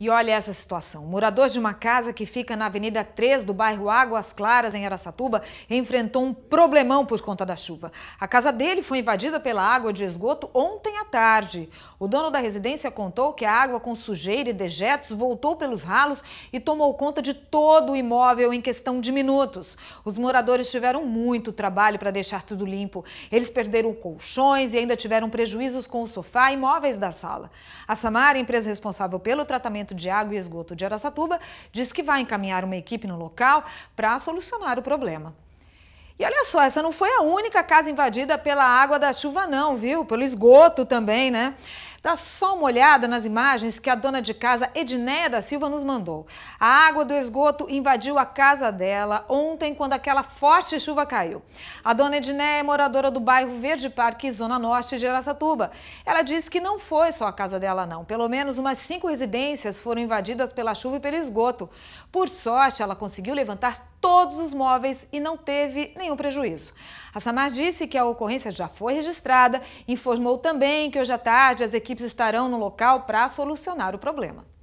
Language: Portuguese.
E olha essa situação. Moradores morador de uma casa que fica na Avenida 3 do bairro Águas Claras, em Aracatuba, enfrentou um problemão por conta da chuva. A casa dele foi invadida pela água de esgoto ontem à tarde. O dono da residência contou que a água com sujeira e dejetos voltou pelos ralos e tomou conta de todo o imóvel em questão de minutos. Os moradores tiveram muito trabalho para deixar tudo limpo. Eles perderam colchões e ainda tiveram prejuízos com o sofá e móveis da sala. A Samara, empresa responsável pelo tratamento Departamento de Água e Esgoto de Aracatuba diz que vai encaminhar uma equipe no local para solucionar o problema. E olha só, essa não foi a única casa invadida pela água da chuva não, viu? Pelo esgoto também, né? Dá só uma olhada nas imagens que a dona de casa Edneia da Silva nos mandou. A água do esgoto invadiu a casa dela ontem quando aquela forte chuva caiu. A dona Edneia é moradora do bairro Verde Parque, Zona Norte de Aracatuba. Ela diz que não foi só a casa dela não. Pelo menos umas cinco residências foram invadidas pela chuva e pelo esgoto. Por sorte, ela conseguiu levantar todos os móveis e não teve nenhum prejuízo. A Samar disse que a ocorrência já foi registrada, informou também que hoje à tarde as equipes equipes estarão no local para solucionar o problema.